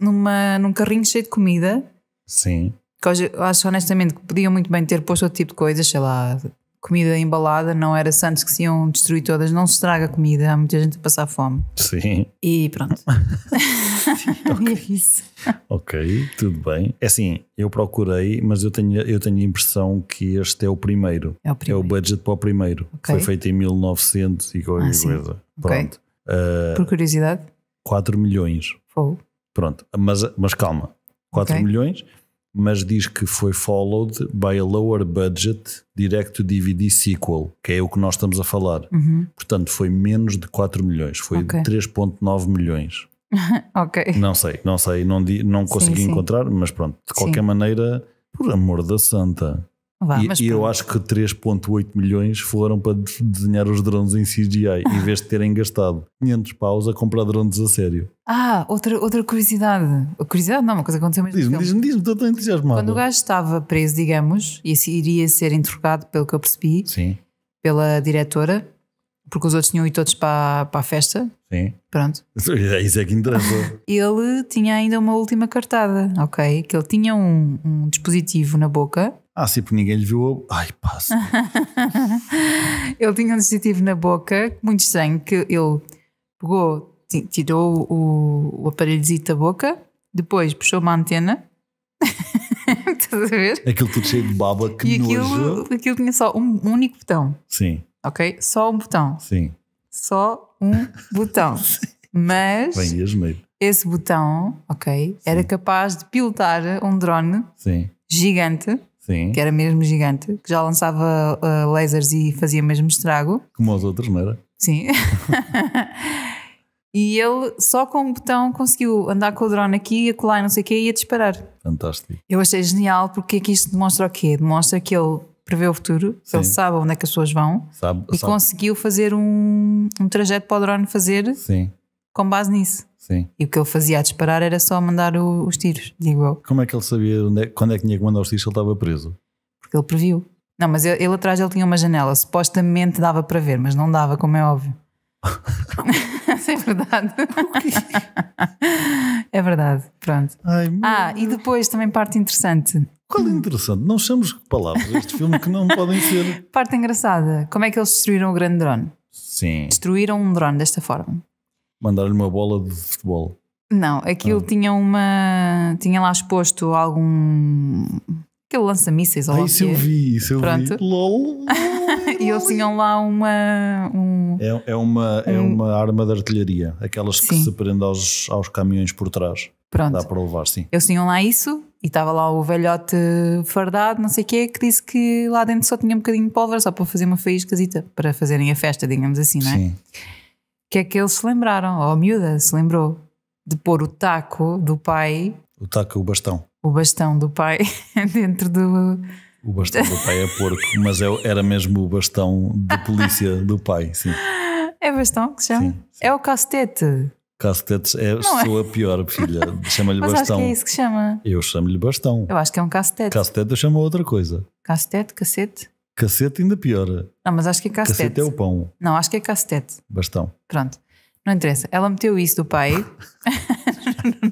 numa, num carrinho cheio de comida. Sim. Que eu acho honestamente que podiam muito bem ter posto outro tipo de coisas, sei lá, comida embalada, não era Santos que se iam destruir todas, não se estraga comida, há muita gente a passar fome. Sim. E pronto. Sim, okay. é isso. Ok, tudo bem. É assim, eu procurei, mas eu tenho, eu tenho a impressão que este é o primeiro. É o, primeiro. É o budget para o primeiro. Okay. Foi feito em 1900 e qualquer ah, coisa. Sim. Pronto. Okay. Uh, Por curiosidade? 4 milhões. Foi. Pronto, mas, mas calma. 4 milhões mas diz que foi followed by a lower budget direct to DVD sequel, que é o que nós estamos a falar. Uhum. Portanto, foi menos de 4 milhões, foi okay. de 3,9 milhões. ok. Não sei, não sei, não, não consegui sim, sim. encontrar, mas pronto, de qualquer sim. maneira, por amor da santa. Vá, e, e eu acho que 3.8 milhões foram para desenhar os drones em CGI, em vez de terem gastado 500 paus a comprar drones a sério. Ah, outra, outra curiosidade. Curiosidade não, uma coisa aconteceu mesmo. Diz-me, diz-me, diz-me, estou tão entusiasmado. Quando o gajo estava preso, digamos, e iria ser interrogado, pelo que eu percebi, Sim. pela diretora, porque os outros tinham ido todos para, para a festa. Sim. Pronto. Isso é que interessa. ele tinha ainda uma última cartada, ok? Que ele tinha um, um dispositivo na boca ah, sim, porque ninguém lhe viu. Ai, passa. ele tinha um dispositivo na boca, muito estranho, que ele pegou, tirou o, o aparelhozinho da boca, depois puxou uma antena. Estás a ver? Aquilo tudo cheio de baba que e nojo. aquilo, aquilo tinha só um, um único botão. Sim. Ok? Só um botão. Sim. Só um botão. Mas. Bem, mesmo esse botão, ok, Sim. era capaz de pilotar um drone Sim. gigante Sim. que era mesmo gigante, que já lançava uh, lasers e fazia mesmo estrago. Como os outros, não era? Sim. e ele só com um botão conseguiu andar com o drone aqui, acolá e não sei o quê, e ia disparar. Fantástico. Eu achei genial porque é que isto demonstra o quê? Demonstra que ele prevê o futuro, Sim. ele sabe onde é que as pessoas vão sabe, e sabe. conseguiu fazer um, um trajeto para o drone fazer. Sim com base nisso. Sim. E o que ele fazia a disparar era só mandar o, os tiros, digo eu. Como é que ele sabia é, quando é que tinha que mandar os tiros se ele estava preso? Porque ele previu. Não, mas ele, ele atrás ele tinha uma janela, supostamente dava para ver, mas não dava, como é óbvio. é verdade. é verdade, pronto. Ai, ah, e depois também parte interessante. Qual é hum. interessante? Não chamamos palavras este filme que não podem ser. Parte engraçada. Como é que eles destruíram o grande drone? Sim. Destruíram um drone desta forma mandar lhe uma bola de futebol. Não, aquilo ah. tinha uma. Tinha lá exposto algum. Aquele lança-mísseis ou algo. Ah, é. isso eu vi, isso eu Pronto. vi. LOL. e eles tinham lá uma. Um, é, é, uma é um... é uma arma de artilharia, aquelas que se prende aos, aos caminhões por trás. Pronto. Dá para levar, sim. Eles tinham lá isso e estava lá o velhote fardado, não sei o quê, que disse que lá dentro só tinha um bocadinho de pólvora, só para fazer uma faísca, para fazerem a festa, digamos assim, não é? Sim que é que eles se lembraram, ou a miúda se lembrou, de pôr o taco do pai. O taco, o bastão. O bastão do pai dentro do. O bastão do pai é porco, mas é era mesmo o bastão de polícia do pai, sim. É bastão que se chama? Sim, sim. É o castete. Castete é, a sou é. pior filha. Chama-lhe bastão. Acho que é isso que chama. Eu chamo-lhe bastão. Eu acho que é um castete. Castete eu chamo outra coisa. Castete, cacete. Cacete ainda pior. Não, mas acho que é cacete. Cacete é o pão. Não, acho que é cacete Bastão. Pronto. Não interessa. Ela meteu isso do pai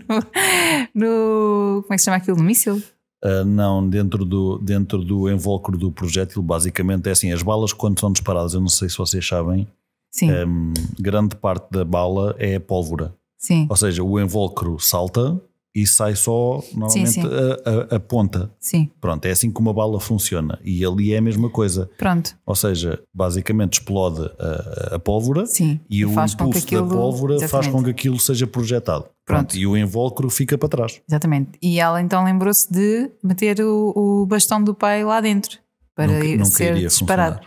no, no, Como é que se chama aquilo? No míssil? Uh, não, dentro do, dentro do invólucro do projétil, basicamente é assim: as balas, quando são disparadas, eu não sei se vocês sabem, um, ehm, grande parte da bala é pólvora. Sim. Ou seja, o envolcro salta, e sai só normalmente sim, sim. A, a, a, ponta. Sim. Pronto, é assim que uma bala funciona. E ali é a mesma coisa. Pronto. Ou seja, basicamente explode a, a pólvora sim. e, e o impulso aquilo, da pólvora exatamente. faz com que aquilo seja projetado. Pronto. Pronto. E o invólucro fica para trás. Exatamente. E ela então lembrou-se de meter o, o bastão do pai lá dentro para nunca, nunca ser disparado.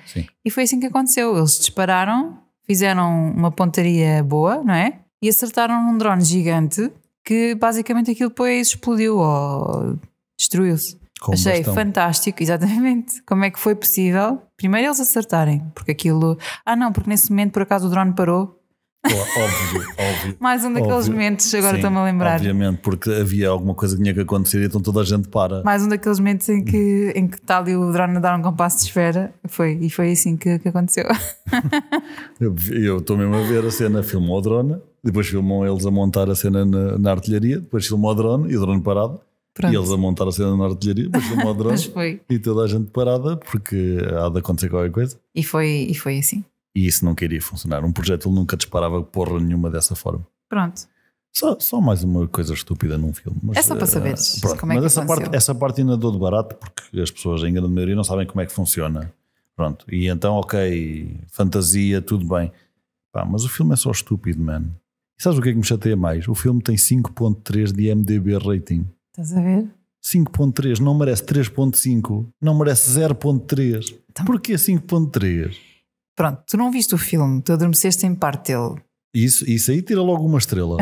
E foi assim que aconteceu. Eles dispararam, fizeram uma pontaria boa, não é? E acertaram num drone gigante que basicamente aquilo depois explodiu ou destruiu-se. Achei bastão. fantástico, exatamente. Como é que foi possível? Primeiro eles acertarem, porque aquilo. Ah, não, porque nesse momento por acaso o drone parou. Óbvio, óbvio. Mais um daqueles óbvio. momentos, agora estou-me a lembrar. Obviamente, porque havia alguma coisa que tinha que acontecer, então toda a gente para. Mais um daqueles momentos em que, em que está ali o drone a dar um compasso de esfera, foi, e foi assim que, que aconteceu. eu estou mesmo a ver a cena, filmou o drone, depois filmam eles a montar a cena na, na artilharia, depois filmam o drone e o drone parado. Pronto. E eles a montar a cena na artilharia, depois filmam o drone e toda a gente parada porque há de acontecer qualquer coisa. E foi, e foi assim. E isso não queria funcionar. Um projeto nunca disparava porra nenhuma dessa forma. Pronto. Só, só mais uma coisa estúpida num filme. Mas, é só para eh, saberes uh, pronto, como é que Mas essa parte, essa parte ainda dou de barato porque as pessoas, em grande maioria, não sabem como é que funciona. Pronto. E então, ok, fantasia, tudo bem. Pá, mas o filme é só estúpido, mano. E sabes o que é que me chateia mais? O filme tem 5.3 de MDB rating. Estás a ver? 5.3, não merece 3.5, não merece 0.3. Então, Porquê 5.3? Pronto, tu não viste o filme, tu adormeceste em parte dele. Isso, isso aí tira logo uma estrela.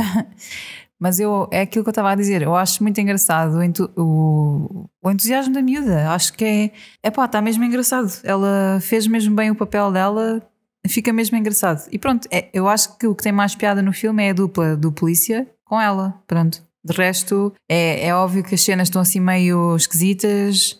Mas eu, é aquilo que eu estava a dizer, eu acho muito engraçado o, o, o entusiasmo da miúda. Acho que é. É pá, está mesmo engraçado. Ela fez mesmo bem o papel dela Fica mesmo engraçado. E pronto, é, eu acho que o que tem mais piada no filme é a dupla do polícia com ela. Pronto. De resto, é, é óbvio que as cenas estão assim meio esquisitas,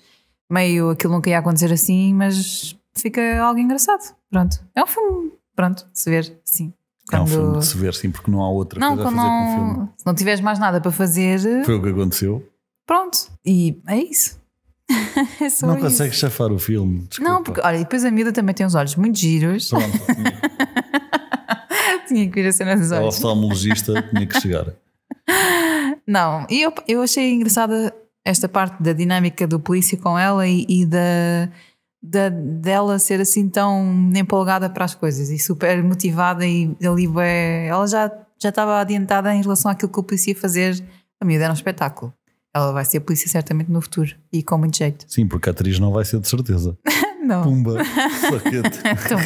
meio aquilo nunca ia acontecer assim, mas fica algo engraçado. Pronto. É um filme, pronto, se ver, sim. Quando... É um filme de se ver, sim, porque não há outra não, coisa a fazer não... com o filme. Se não tiveres mais nada para fazer. Foi o que aconteceu. Pronto. E é isso. é não isso. consegues chafar o filme. Desculpa. Não, porque olha, depois a Mida também tem uns olhos muito giros. Pronto. tinha que ir a cena dos olhos. O oftalmologista é tinha que chegar. Não, e eu, eu achei engraçada esta parte da dinâmica do polícia com ela e, e da, da, dela ser assim tão empolgada para as coisas e super motivada e ali ela já já estava adiantada em relação àquilo que o polícia ia fazer. A miúda era um espetáculo. Ela vai ser polícia certamente no futuro e com muito jeito. Sim, porque a atriz não vai ser de certeza. não. Pumba, saquete. É tão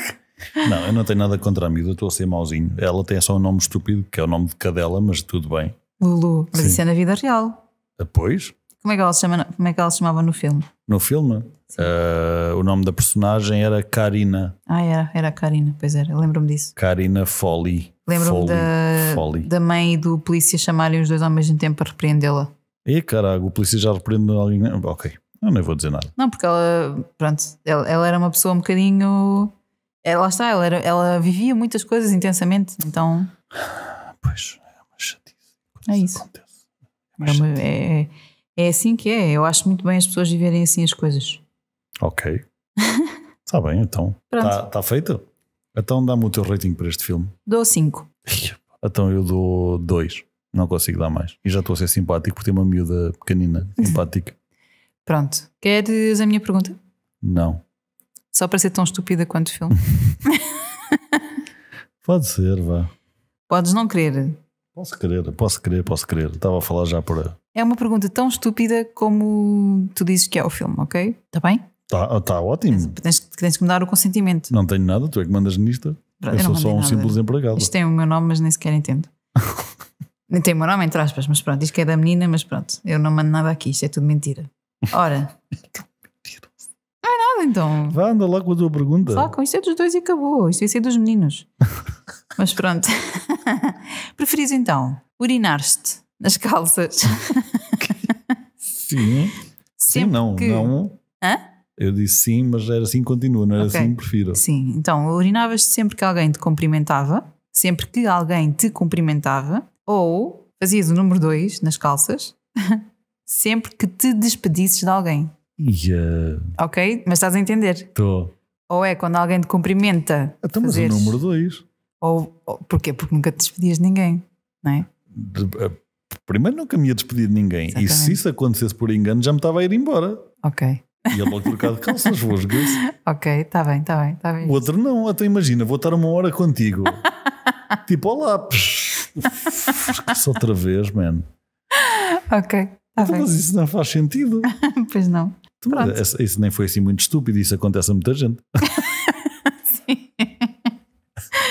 Não, eu não tenho nada contra a miúda, estou a ser mauzinho. Ela tem só um nome estúpido, que é o nome de cadela, mas tudo bem. Lulu, mas Sim. isso é na vida real. Ah, pois, como é que ela se, chama, como é que ela se chamava no filme? No filme? Uh, o nome da personagem era Karina. Ah, era, era Karina, pois era, lembro-me disso. Karina Foley. Lembro-me da, da mãe e do polícia chamarem os dois ao mesmo tempo para repreendê-la. E caralho, o polícia já repreende alguém. Ok, eu nem vou dizer nada. Não, porque ela, pronto, ela, ela era uma pessoa um bocadinho. Ela é, está, ela, era, ela vivia muitas coisas intensamente, então. Pois, é uma chatice. É isso. Acontece. É, uma é, é, é é assim que é. Eu acho muito bem as pessoas viverem assim as coisas. Ok. Está bem, então. Está tá feito? Então dá-me o teu rating para este filme. Dou 5. Então eu dou 2. Não consigo dar mais. E já estou a ser simpático por ter uma miúda pequenina, simpática. Pronto. Queres a minha pergunta? Não. Só para ser tão estúpida quanto o filme. Pode ser, vá. Podes não querer, Posso crer, posso crer, posso crer. Estava a falar já por. É uma pergunta tão estúpida como tu dizes que é o filme, ok? Está bem? Está ah, tá ótimo. Tens, tens que me dar o consentimento. Não tenho nada, tu é que mandas nisto. Eu, eu sou só um nada. simples empregado. Isto tem o meu nome, mas nem sequer entendo. nem tem o meu nome, entre aspas, mas pronto. Diz que é da menina, mas pronto. Eu não mando nada aqui, isto é tudo mentira. Ora. não é nada então. Vá, anda lá com a tua pergunta. Só com isto é dos dois e acabou. Isto ia ser dos meninos. Mas pronto. Preferis então urinar-te nas calças? Sim. Sempre sim, não. Que... não. Hã? Eu disse sim, mas era assim continua, não era okay. assim prefiro. Sim, então urinavas sempre que alguém te cumprimentava, sempre que alguém te cumprimentava, ou fazias o número 2 nas calças, sempre que te despedisses de alguém. Yeah. Ok? Mas estás a entender? Estou. Ou é quando alguém te cumprimenta. Então, mas o número 2. Ou, ou porquê? Porque nunca te despedias de ninguém, não é? De, eh, primeiro nunca me ia despedir de ninguém. Exatamente. E se isso acontecesse por engano, já me estava a ir embora. Ok. Ia logo trocar de calças, vou Ok, está bem, está bem, está bem. O outro não, até imagina, vou estar uma hora contigo. tipo, olá, psh, psh, outra vez, man. Ok. Tá então, mas isso não faz sentido. pois não. Então, isso nem foi assim muito estúpido, isso acontece a muita gente.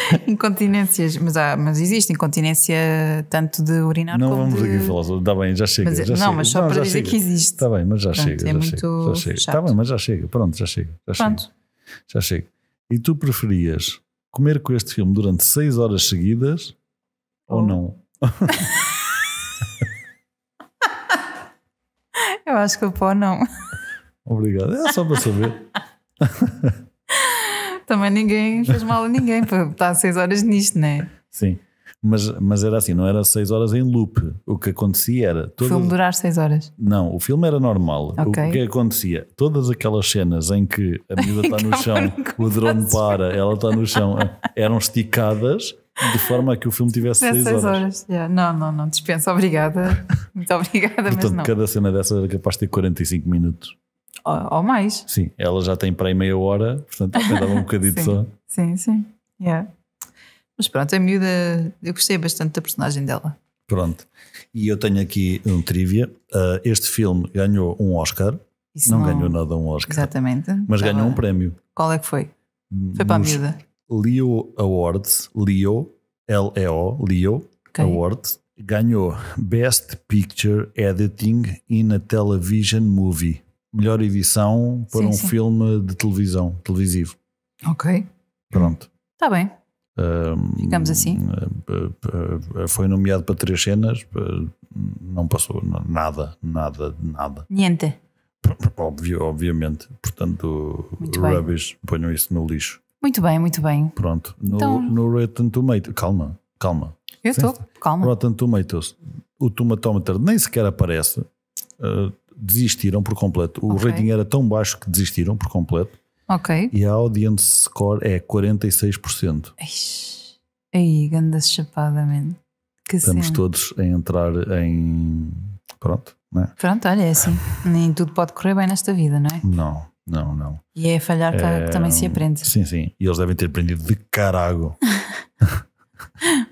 incontinências, mas, há, mas existe incontinência tanto de urinar não como. Não vamos de... aqui falar sobre. Está bem, já chega. Mas, já é, não, chega. mas só não, para dizer chega. que existe. Está bem, mas já Pronto, chega. É já muito já chega. Está bem, mas já chega. Pronto, já chega. Já Pronto. Chega. Já chega. E tu preferias comer com este filme durante 6 horas seguidas oh. ou não? eu acho que o pó não. Obrigado. É só para saber. também ninguém fez mal a ninguém para estar seis horas nisto, não é? Sim. Mas, mas era assim, não era seis horas em loop. O que acontecia era. Todas... O filme durar seis horas? Não, o filme era normal. Okay. O que acontecia? Todas aquelas cenas em que a menina está no chão, o drone para, ela está no chão, eram esticadas de forma a que o filme tivesse 6 horas. horas. Yeah. Não, não, não, dispensa, obrigada. Muito obrigada, Portanto, mas não. cada cena dessa era capaz de ter 45 minutos. Ou, ou mais. Sim, ela já tem para aí meia hora, portanto dava um bocadinho sim, só. Sim, sim. Yeah. Mas pronto, a miúda, eu gostei bastante da personagem dela. Pronto. E eu tenho aqui um trivia. Uh, este filme ganhou um Oscar. Isso não, não ganhou nada um Oscar. Exatamente. Mas Estava... ganhou um prémio. Qual é que foi? Foi para a miúda. Leo Awards, Leo, L-E-O, Leo okay. Awards, ganhou Best Picture Editing in a Television Movie melhor edição para sim, um sim. filme de televisão, televisivo. Ok. Pronto. Está bem. Um, Ficamos assim. Eh, eh, eh, foi nomeado para três cenas, não passou nada, nada, nada. Niente. obviamente. Portanto, rubbish, ponham isso no lixo. Muito bem, muito bem. Pronto. No, então... no Rotten Tomatoes, calma, calma. Eu estou, calma. Rotten Tomatoes, o tomatômetro nem sequer aparece. Uh, desistiram por completo. O okay. rating era tão baixo que desistiram por completo. Ok. E a audience score é 46%. Ixi, aí, ganda chapada, man. Que Estamos cena. todos a entrar em. Pronto, né? Pronto, olha, é assim. Nem tudo pode correr bem nesta vida, não é? Não, não, não. E é falhar que, é... que também se é, aprende. Sim, sim. E eles devem ter aprendido de carago.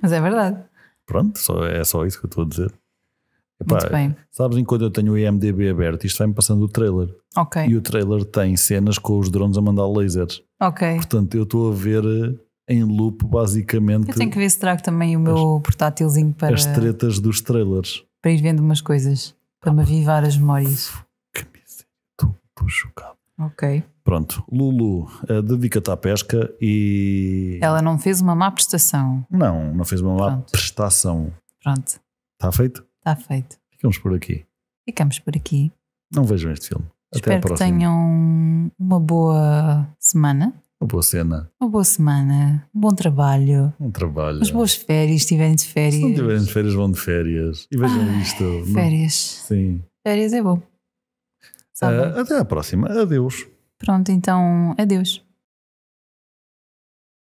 Mas é verdade. Pronto, só, é só isso que eu estou a dizer. Epá, Muito bem. Sabes, enquanto eu tenho o IMDB aberto, isto vai-me passando o trailer. Ok. E o trailer tem cenas com os drones a mandar lasers. Ok. Portanto, eu estou a ver eh, em loop, basicamente. Eu tenho que ver se trago também o meu as, portátilzinho para. As tretas dos trailers. Para ir vendo umas coisas. Para me avivar as memórias. Que miséria, estou chocado. Ok. Pronto, Lulu eh, dedica-te à pesca e. Ela não fez uma má prestação. Não, não fez uma Pronto. má prestação. Pronto. Está feito? Está feito. Ficamos por aqui. Ficamos por aqui. Não vejam este filme. Até Espero que tenham uma boa semana. Uma boa cena. Uma boa semana. Um bom trabalho. Um trabalho. Umas boas férias, se tiverem de férias. Se não tiverem de férias, vão de férias. E vejam isto. Férias. Não? Sim. Férias é bom. Uh, até à próxima. Adeus. Pronto, então, adeus.